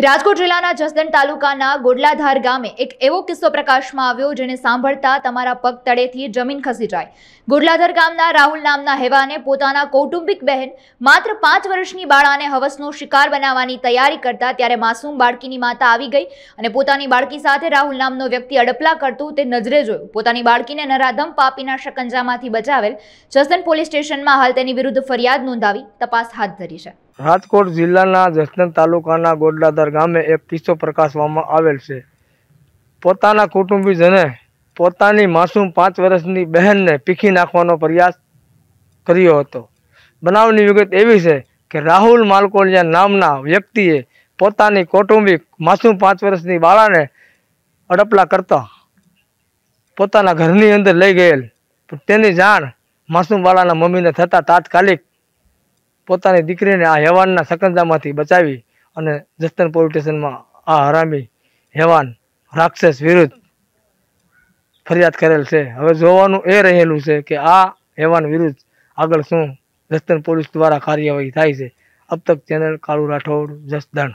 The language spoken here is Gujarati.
રાજકોટ જિલ્લાના જસદણ તાલુકાના ગોડલાધાર ગામે એક એવો કિસ્સો પ્રકાશમાં આવ્યો જેને સાંભળતા તમારા પગ તળેથી જમીન ખસી જાય ગોડલાધાર ગામના રાહુલ નામના હેવાને પોતાના કૌટુંબિક બહેન માત્ર પાંચ વર્ષની બાળાને હવસનો શિકાર બનાવવાની તૈયારી કરતા ત્યારે માસૂમ બાળકીની માતા આવી ગઈ અને પોતાની બાળકી સાથે રાહુલ નામનો વ્યક્તિ અડપલા કરતું તે નજરે જોયું પોતાની બાળકીને નરાધમ પાપીના શકંજામાંથી બચાવેલ જસદણ પોલીસ સ્ટેશનમાં હાલ તેની વિરુદ્ધ ફરિયાદ નોંધાવી તપાસ હાથ ધરી છે રાજકોટ જિલ્લાના જસદણ તાલુકાના ગોડલાદર ગામે એક કિસ્સો પ્રકાશવામાં આવેલ છે પોતાના કુટુંબીજને પોતાની માસૂમ પાંચ વર્ષની બહેનને પીખી નાખવાનો પ્રયાસ કર્યો હતો બનાવની વિગત એવી છે કે રાહુલ માલકોલિયા નામના વ્યક્તિએ પોતાની કૌટુંબિક માસૂમ પાંચ વર્ષની બાળાને અડપલા કરતા પોતાના ઘરની અંદર લઈ ગયેલ તેની જાણ માસૂમ બાળાના મમ્મીને થતાં તાત્કાલિક પોતાની દીકરીને આ હેવાનના સકંજામાંથી બચાવી અને જસ્તન પોલીસ સ્ટેશનમાં આ હરામી હેવાન રાક્ષસ વિરુદ્ધ ફરિયાદ કરેલ છે હવે જોવાનું એ રહેલું છે કે આ હેવાન વિરુદ્ધ આગળ શું જસ્તન પોલીસ દ્વારા કાર્યવાહી થાય છે અબ તક ચેનલ કાળુ રાઠોડ જસદણ